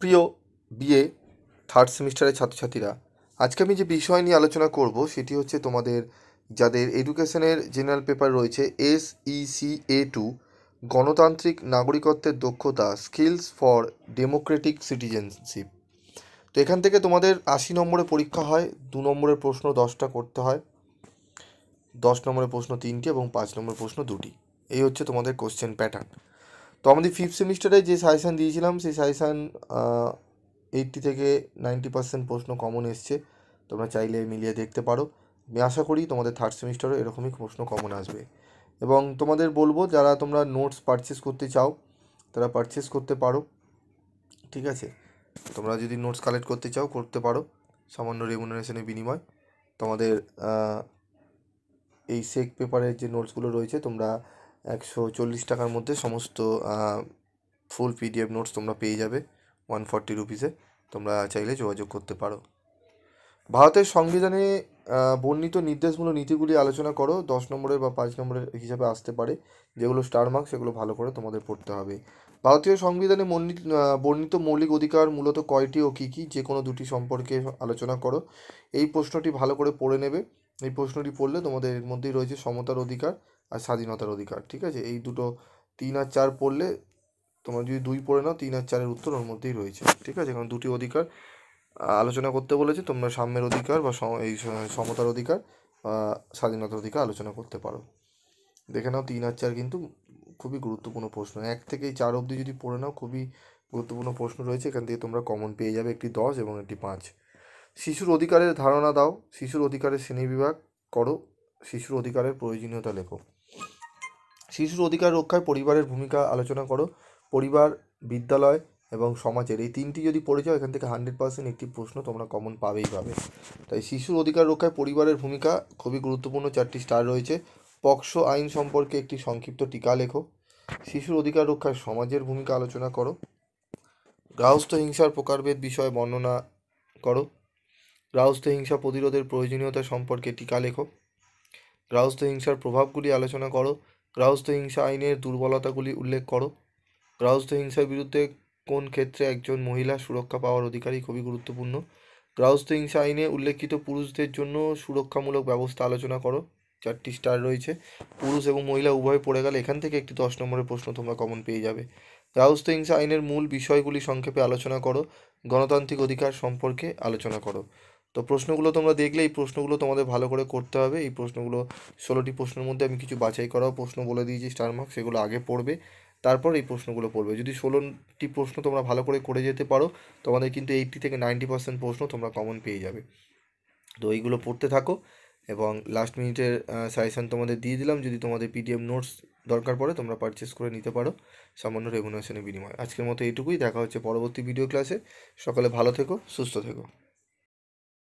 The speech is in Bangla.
প্রিয় বিএ থার্ড সেমিস্টারের ছাত্রছাত্রীরা আজকে আমি যে বিষয় নিয়ে আলোচনা করব সেটি হচ্ছে তোমাদের যাদের এডুকেশনের জেনারেল পেপার রয়েছে এস ইসি এ টু গণতান্ত্রিক নাগরিকত্বের দক্ষতা স্কিলস ফর ডেমোক্রেটিক সিটিজেনশিপ তো এখান থেকে তোমাদের আশি নম্বরে পরীক্ষা হয় দু নম্বরের প্রশ্ন দশটা করতে হয় দশ নম্বরের প্রশ্ন তিনটি এবং পাঁচ নম্বরের প্রশ্ন দুটি এই হচ্ছে তোমাদের কোশ্চেন প্যাটার্ন তো আমাদের ফিফথ সেমিস্টারে যে সাজেশান দিয়েছিলাম সেই সাজেশান এইটটি থেকে নাইনটি পার্সেন্ট প্রশ্ন কমন এসছে তোমরা চাইলে মিলিয়ে দেখতে পারো আমি আশা করি তোমাদের থার্ড সেমিস্টারও এরকমই প্রশ্ন কমন আসবে এবং তোমাদের বলবো যারা তোমরা নোটস পারচেস করতে চাও তারা পারচেস করতে পারো ঠিক আছে তোমরা যদি নোটস কালেক্ট করতে চাও করতে পারো সামান্য রেমুনারেশনের বিনিময় তোমাদের এই সেক পেপারের যে নোটসগুলো রয়েছে তোমরা একশো চল্লিশ টাকার মধ্যে সমস্ত ফুল পিডিএফ নোটস তোমরা পেয়ে যাবে ওয়ান ফর্টি রুপিসে তোমরা চাইলে যোগাযোগ করতে পারো ভারতের সংবিধানে বর্ণিত নির্দেশমূলক নীতিগুলি আলোচনা করো দশ নম্বরের বা পাঁচ নম্বরের হিসাবে আসতে পারে যেগুলো স্টার মার্ক সেগুলো ভালো করে তোমাদের পড়তে হবে ভারতীয় সংবিধানে বর্ণিত মৌলিক অধিকার মূলত কয়টি ও কী কী যে কোনো দুটি সম্পর্কে আলোচনা করো এই প্রশ্নটি ভালো করে পড়ে নেবে এই প্রশ্নটি পড়লে তোমাদের এর মধ্যেই রয়েছে সমতার অধিকার আর স্বাধীনতার অধিকার ঠিক আছে এই দুটো তিন আর চার পড়লে তোমার যদি দুই পড়ে নাও তিন আর চারের উত্তর ওর মধ্যেই রয়েছে ঠিক আছে কারণ দুটি অধিকার আলোচনা করতে বলেছে তোমরা সাম্যের অধিকার বা এই সমতার অধিকার স্বাধীনতার অধিকার আলোচনা করতে পারো দেখে নাও তিন আর চার কিন্তু খুবই গুরুত্বপূর্ণ প্রশ্ন এক থেকে চার অবধি যদি পড়ে নাও খুবই গুরুত্বপূর্ণ প্রশ্ন রয়েছে এখান থেকে তোমরা কমন পেয়ে যাবে একটি দশ এবং একটি পাঁচ শিশুর অধিকারের ধারণা দাও শিশুর অধিকারের শ্রেণীবিভাগ করো শিশুর অধিকারের প্রয়োজনীয়তা লেখো শিশুর অধিকার রক্ষায় পরিবারের ভূমিকা আলোচনা করো পরিবার বিদ্যালয় এবং সমাজের এই তিনটি যদি পড়ে যাও এখান থেকে হান্ড্রেড পার্সেন্ট একটি প্রশ্ন তোমরা কমন পাবেই পাবে তাই শিশুর অধিকার রক্ষায় পরিবারের ভূমিকা খুবই গুরুত্বপূর্ণ চারটি স্টার রয়েছে পক্সো আইন সম্পর্কে একটি সংক্ষিপ্ত টিকা লেখো শিশুর অধিকার রক্ষায় সমাজের ভূমিকা আলোচনা করো গার্হস্থ্য হিংসার প্রকারভেদ বিষয়ে বর্ণনা করো গার্হস্থ্য হিংসা প্রতিরোধের প্রয়োজনীয়তা সম্পর্কে টিকা লেখো গ্রাহস্থ হিংসার প্রভাবগুলি আলোচনা করো গ্রাহস্থ হিংসা আইনের দুর্বলতাগুলি উল্লেখ করো গ্রাহস্থ হিংসার বিরুদ্ধে কোন ক্ষেত্রে একজন মহিলা সুরক্ষা পাওয়ার অধিকারী খুবই গুরুত্বপূর্ণ গ্রাহস্থ হিংসা আইনে উল্লেখিত পুরুষদের জন্য সুরক্ষামূলক ব্যবস্থা আলোচনা করো চারটি স্টার রয়েছে পুরুষ এবং মহিলা উভয় পড়ে গেলে এখান থেকে একটি দশ নম্বরের প্রশ্ন তোমরা কমন পেয়ে যাবে গ্রাহস্থ হিংসা আইনের মূল বিষয়গুলি সংক্ষেপে আলোচনা করো গণতান্ত্রিক অধিকার সম্পর্কে আলোচনা করো তো প্রশ্নগুলো তোমরা দেখলে এই প্রশ্নগুলো তোমাদের ভালো করে করতে হবে এই প্রশ্নগুলো ষোলোটি প্রশ্নের মধ্যে আমি কিছু বাছাই করাও প্রশ্ন বলে দিয়েছি স্টার সেগুলো আগে পড়বে তারপর এই প্রশ্নগুলো পড়বে যদি ষোলোটি প্রশ্ন তোমরা ভালো করে করে যেতে পারো তোমাদের কিন্তু এইটটি থেকে নাইনটি পার্সেন্ট প্রশ্ন তোমরা কমন পেয়ে যাবে তো এইগুলো পড়তে থাকো এবং লাস্ট মিনিটের সাজেশান তোমাদের দিয়ে দিলাম যদি তোমাদের পিডিএফ নোটস দরকার পড়ে তোমরা পারচেস করে নিতে পারো সামান্য রেগুলেশনের বিনিময়ে আজকের মতো এইটুকুই দেখা হচ্ছে পরবর্তী ভিডিও ক্লাসে সকালে ভালো থেকো সুস্থ থেকো